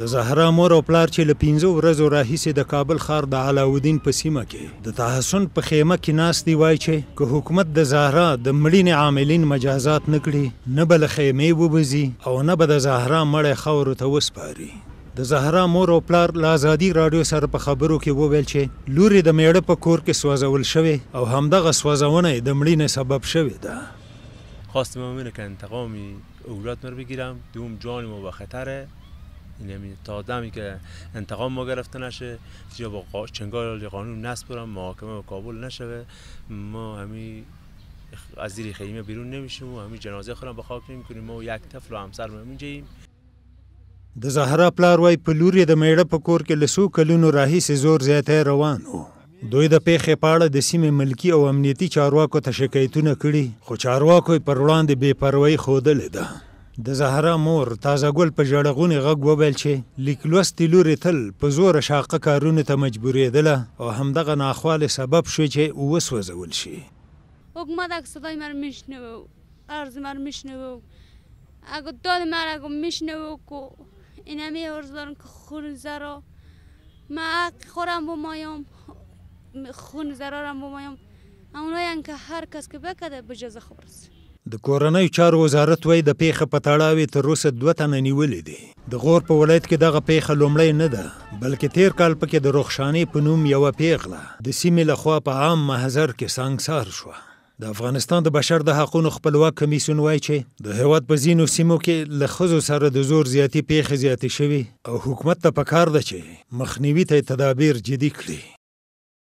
د زهرا مور او پلار چې له 15 ورځو راهیسې د کابل ښار د علاوالدین په سیمه کې د تحسن په خیمه کې ناس دی وای چې که حکومت د زهرا د مړین عاملین مجازات نکړي نه بل خیمه وبزي او نه به د زهرا مړې خور ته وسپاري د زهرا مور او پلار لا ازادي رادیو سره په خبرو کې وویل چې لوري د میړه په کور کې سوځول شوی او همدغه سوځونه د مړینې سبب شوی ده خواستم منه که انتقامی اولاد رو بگیرم دوم جانم و خطره یعنی تا دمی که انتقام ما گرفته نشه یا با چنگال قانون نصب برم محاکمه و کابل نشوه ما همی از زیر خیمه بیرون نمیشیم و همین جنازه خودم به خاک نمیکنیم ما و یک طفل و همسر مو اینجاییم د زهرا پلار وای په لور د میړه په کور کې لسو کلونو راهیسې زور زیاتی روان و دوی د پیښې په اړه د سیمې ملکی او امنیتي چارواکو ته شکایتونه کړي خو چارواکو یې پر وړاندې بې پروایي ښودلې ده د زهرا مور تازه ګل په ژړغوني غږ وویل چې لیکلوستي لوري تل په زور شاقه کارونو ته مجبورېدله او همدغه ناخواله سبب شو چې وسوځول شي حکومت صدای من میشنو عرض من میشنو اگه داد من اگه میشنو که اینمی عرض دارم که خون زرا من حق خورم با مایام خون زرارم با مایام اونایی که هر کس که بکده بجز خبرست د کورنۍ چارو وزارت وای د پیښه په تړاو تر اوسه دوه تنه نیولې دي د غور په ولایت کې دغه پیښه لومړی نه ده بلکې تیر کال پکې د روخشانی په نوم یوه پیغله د سیمې لخوا په عام محضر کې سانګسار شوه د افغانستان د بشر د حقوقو خپلواک کمیسیون وای چې د هیواد په ځینو سیمو کې له خزو سره د زور زیاتی پیښې زیاتې شوي او حکومت ته پکار ده چې مخنیوي ته تدابیر جدي کړي